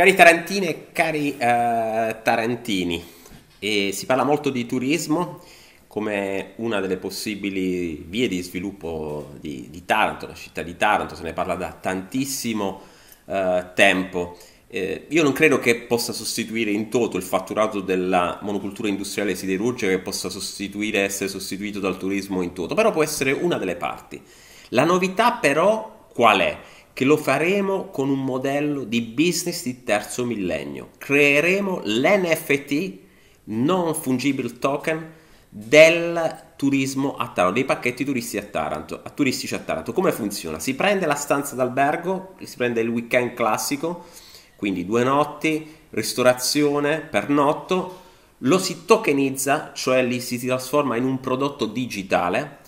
Cari Tarantine e cari uh, Tarantini, e si parla molto di turismo come una delle possibili vie di sviluppo di, di Taranto, la città di Taranto, se ne parla da tantissimo uh, tempo. Eh, io non credo che possa sostituire in toto il fatturato della monocultura industriale siderurgica che possa essere sostituito dal turismo in toto, però può essere una delle parti. La novità però qual è? che lo faremo con un modello di business di terzo millennio. Creeremo l'NFT, non fungible token, del turismo a Taranto, dei pacchetti turisti a Taranto, a turistici a Taranto. Come funziona? Si prende la stanza d'albergo, si prende il weekend classico, quindi due notti, ristorazione, pernotto, lo si tokenizza, cioè lì si trasforma in un prodotto digitale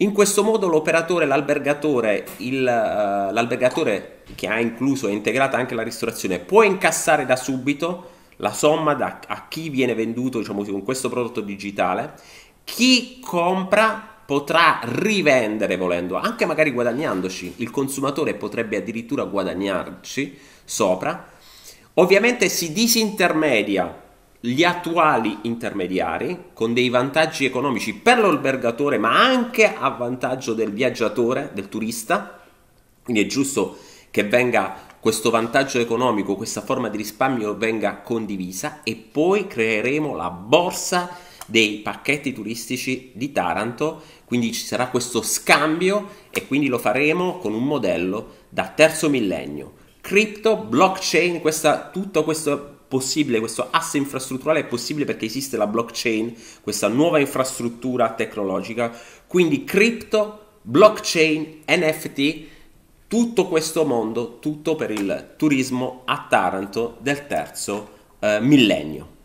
in questo modo l'operatore, l'albergatore, il, uh, l'albergatore che ha incluso e integrata anche la ristorazione può incassare da subito la somma da, a chi viene venduto diciamo, con questo prodotto digitale. Chi compra potrà rivendere volendo, anche magari guadagnandoci, il consumatore potrebbe addirittura guadagnarci sopra. Ovviamente si disintermedia gli attuali intermediari con dei vantaggi economici per l'albergatore ma anche a vantaggio del viaggiatore, del turista. Quindi è giusto che venga questo vantaggio economico, questa forma di risparmio venga condivisa e poi creeremo la borsa dei pacchetti turistici di Taranto, quindi ci sarà questo scambio e quindi lo faremo con un modello da terzo millennio. Crypto, blockchain, questa, tutto questo possibile, questo asse infrastrutturale è possibile perché esiste la blockchain, questa nuova infrastruttura tecnologica. Quindi cripto, blockchain, NFT, tutto questo mondo, tutto per il turismo a Taranto del terzo eh, millennio.